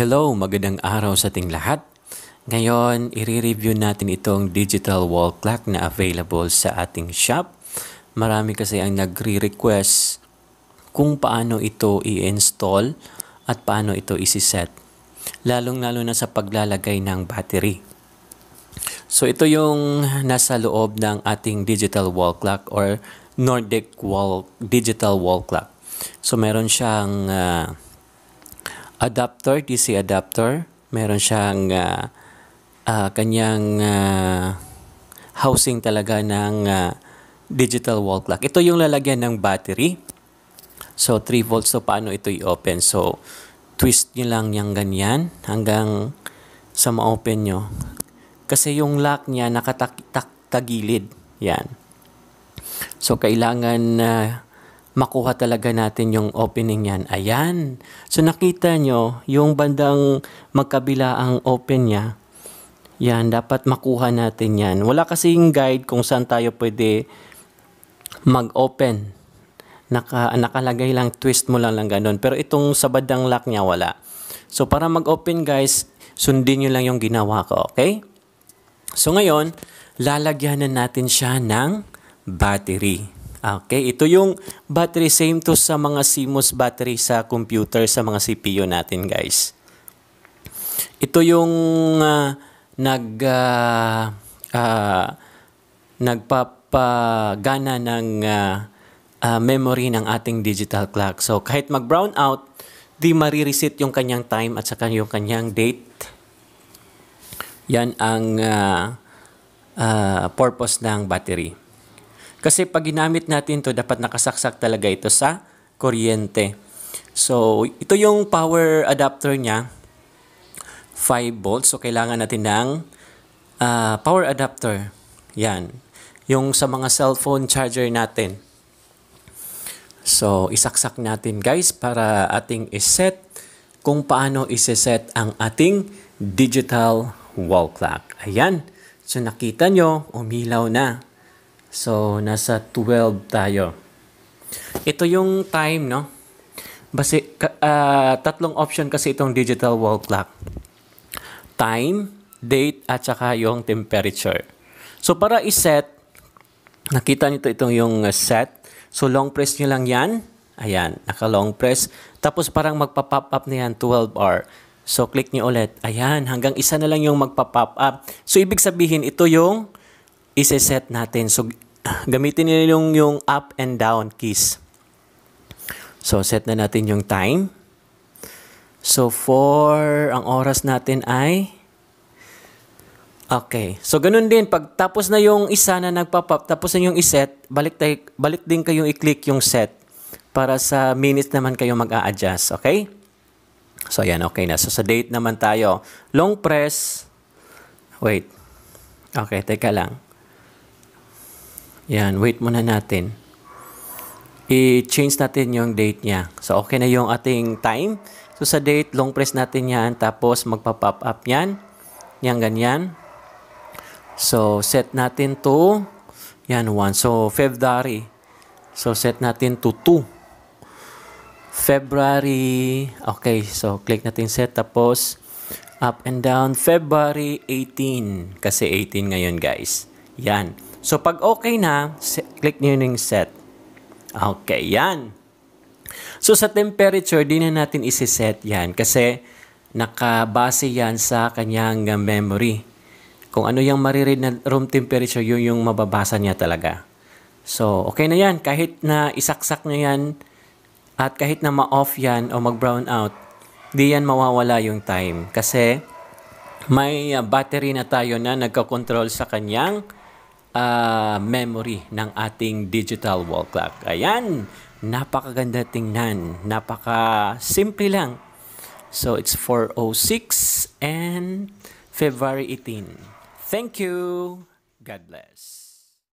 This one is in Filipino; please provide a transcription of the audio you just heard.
Hello, magandang araw sa ating lahat. Ngayon, i-review natin itong digital wall clock na available sa ating shop. Marami kasi ang nagre-request kung paano ito i-install at paano ito isi-set. Lalong-lalo na sa paglalagay ng battery. So ito yung nasa loob ng ating digital wall clock or Nordic wall digital wall clock. So meron siyang uh, adapter, DC adapter. Meron siyang uh, uh, kanyang uh, housing talaga ng uh, digital wall clock. Ito yung lalagyan ng battery. So 3 volts so paano ito i-open. So twist niyo lang yang ganyan hanggang sa ma-open nyo. Kasi yung lock niya nakatagilid. Yan. So kailangan na uh, makuha talaga natin yung opening yan. Ayan. So nakita nyo, yung bandang magkabila ang open niya, yan, dapat makuha natin yan. Wala kasing guide kung saan tayo pwede mag-open. Naka, nakalagay lang, twist mo lang lang ganun. Pero itong sa bandang lock niya, wala. So para mag-open guys, sundin nyo lang yung ginawa ko, okay? So ngayon, lalagyanan natin siya ng battery. Okay, ito yung battery same to sa mga CMOS battery sa computer, sa mga CPU natin guys. Ito yung uh, nag uh, uh, nagpapagana ng uh, uh, memory ng ating digital clock. So kahit mag brown out, di marireset yung kanyang time at saka yung kanyang date. Yan ang uh, uh, purpose ng battery. Kasi pag ginamit natin to dapat nakasaksak talaga ito sa kuryente. So, ito yung power adapter niya. 5 volts. So, kailangan natin ng uh, power adapter. Yan. Yung sa mga cellphone charger natin. So, isaksak natin guys para ating iset kung paano iseset ang ating digital wall clock. Ayan. So, nakita nyo, umilaw na. So, nasa 12 tayo. Ito yung time, no? Basi, uh, tatlong option kasi itong digital wall clock. Time, date, at saka yung temperature. So, para iset, nakita nito itong yung ah, set. So, long press nyo lang yan. Ayan, naka-long press. Tapos, parang magpa-pop up na yan, 12 hour. So, click nyo ulit. Ayan, hanggang isa na lang yung magpa-pop up. So, ibig sabihin, ito yung iseset natin. So, gamitin nila yung, yung up and down keys. So, set na natin yung time. So, for ang oras natin ay... Okay. So, ganun din. Pag tapos na yung isa na nagpop-up, tapos na yung iset, balik, balik din kayong i-click yung set para sa minutes naman kayo mag-a-adjust. Okay? So, ayan. Okay na. So, sa date naman tayo. Long press. Wait. Okay. Teka lang. Yan, wait muna natin. I-change natin yung date niya. So, okay na yung ating time. So, sa date, long press natin yan. Tapos, magpa-pop up yan. Yan, ganyan. So, set natin to, yan, 1. So, February. So, set natin to 2. February, okay. So, click natin set. Tapos, up and down. February 18. Kasi 18 ngayon, guys. Yan. So, pag okay na, click nyo yung set. Okay, yan. So, sa temperature, di na natin isiset yan kasi nakabase yan sa kanyang memory. Kung ano yung maririd na room temperature, yun yung mababasa niya talaga. So, okay na yan. Kahit na isaksak niya yan at kahit na ma-off yan o mag-brown out, di yan mawawala yung time. Kasi may ah, battery na tayo na nagka-control sa kanyang uh, memory ng ating digital wall clock. Ayan, napakaganda tingnan, napaka simple lang. So it's 406 and February 18. Thank you. God bless.